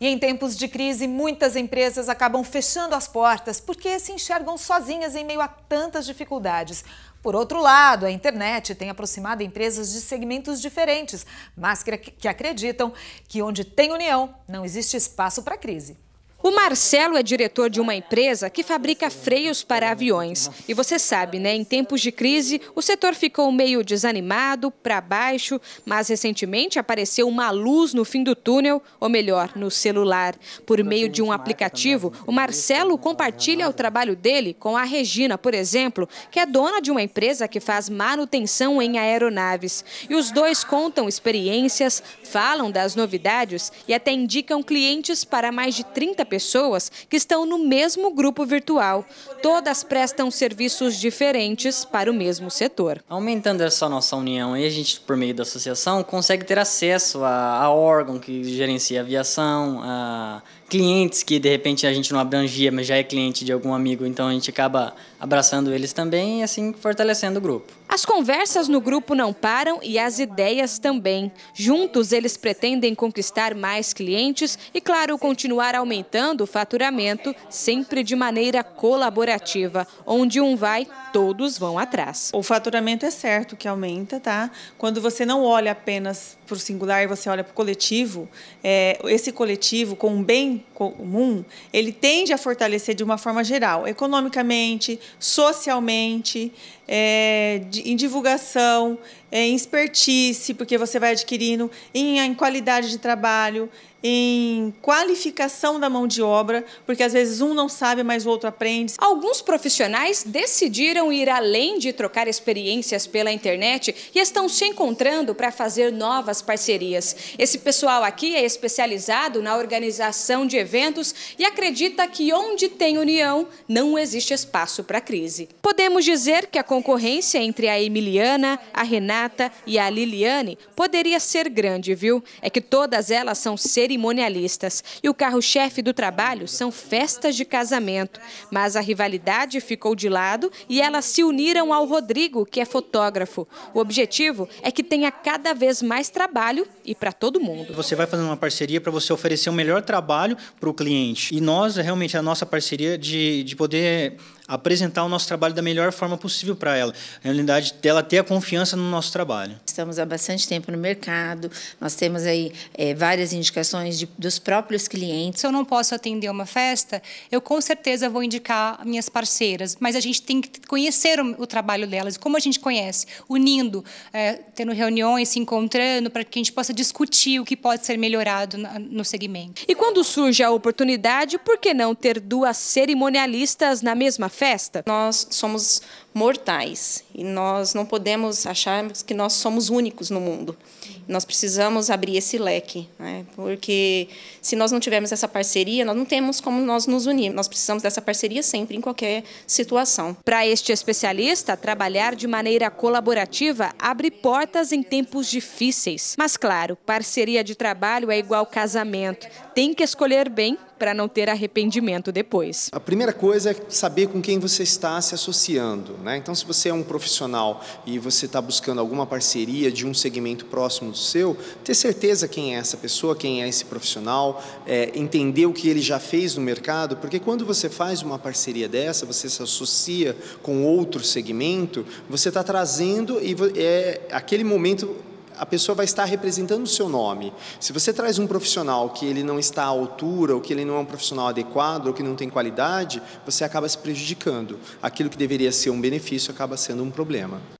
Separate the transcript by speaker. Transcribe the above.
Speaker 1: E em tempos de crise, muitas empresas acabam fechando as portas porque se enxergam sozinhas em meio a tantas dificuldades. Por outro lado, a internet tem aproximado empresas de segmentos diferentes, mas que acreditam que onde tem união não existe espaço para crise. O Marcelo é diretor de uma empresa que fabrica freios para aviões. E você sabe, né? Em tempos de crise, o setor ficou meio desanimado, para baixo, mas recentemente apareceu uma luz no fim do túnel, ou melhor, no celular. Por meio de um aplicativo, o Marcelo assim, compartilha né? o trabalho dele com a Regina, por exemplo, que é dona de uma empresa que faz manutenção em aeronaves. E os dois contam experiências, falam das novidades e até indicam clientes para mais de 30 pessoas que estão no mesmo grupo virtual. Todas prestam serviços diferentes para o mesmo setor.
Speaker 2: Aumentando essa nossa união, a gente, por meio da associação, consegue ter acesso a, a órgão que gerencia a aviação, a clientes que de repente a gente não abrangia, mas já é cliente de algum amigo, então a gente acaba abraçando eles também e assim fortalecendo o grupo.
Speaker 1: As conversas no grupo não param e as ideias também. Juntos eles pretendem conquistar mais clientes e, claro, continuar aumentando o faturamento, sempre de maneira colaborativa. Onde um vai, todos vão atrás. O faturamento é certo que aumenta, tá? Quando você não olha apenas para o singular, você olha para o coletivo, é, esse coletivo com um bem comum, ele tende a fortalecer de uma forma geral, economicamente, socialmente, é, de, em divulgação, é, em expertise, porque você vai adquirindo, em, em, qualidade de trabalho, em qualificação da mão de obra, porque às vezes um não sabe, mas o outro aprende. Alguns profissionais decidiram ir além de trocar experiências pela internet e estão se encontrando para fazer novas parcerias. Esse pessoal aqui é especializado na organização de eventos e acredita que onde tem união não existe espaço para crise. Podemos dizer que a concorrência entre a Emiliana, a Renata e a Liliane poderia ser grande, viu? É que todas elas são cerimonialistas e o carro-chefe do trabalho são festas de casamento. Mas a rivalidade ficou de lado e elas se uniram ao Rodrigo, que é fotógrafo. O objetivo é que tenha cada vez mais trabalho e para todo mundo. Você vai fazendo uma parceria para você oferecer o melhor
Speaker 2: trabalho para o cliente. E nós, realmente, a nossa parceria de, de poder apresentar o nosso trabalho da melhor forma possível para ela. Na realidade, dela ter a confiança no nosso trabalho. Estamos há bastante tempo no mercado, nós temos aí é, várias indicações de, dos próprios
Speaker 1: clientes. Se eu não posso atender uma festa, eu com certeza vou indicar minhas parceiras, mas a gente tem que conhecer o, o trabalho delas. Como a gente conhece? Unindo, é, tendo reuniões, se encontrando, para que a gente possa discutir o que pode ser melhorado na, no segmento. E quando surge a oportunidade, por que não ter duas cerimonialistas na mesma festa. Nós somos mortais. E nós não podemos achar que nós somos únicos no mundo. Nós precisamos abrir esse leque, né? porque se nós não tivermos essa parceria, nós não temos como nós nos unir. Nós precisamos dessa parceria sempre, em qualquer situação. Para este especialista, trabalhar de maneira colaborativa abre portas em tempos difíceis. Mas, claro, parceria de trabalho é igual casamento. Tem que escolher bem para não ter arrependimento depois. A
Speaker 2: primeira coisa é saber com quem você está se associando. Né? Então, se você é um profissional e você está buscando alguma parceria de um segmento próximo do seu, ter certeza quem é essa pessoa, quem é esse profissional, é, entender o que ele já fez no mercado, porque quando você faz uma parceria dessa, você se associa com outro segmento, você está trazendo e é, aquele momento a pessoa vai estar representando o seu nome. Se você traz um profissional que ele não está à altura, ou que ele não é um profissional adequado, ou que não tem qualidade, você acaba se prejudicando. Aquilo que deveria ser um benefício acaba sendo um problema.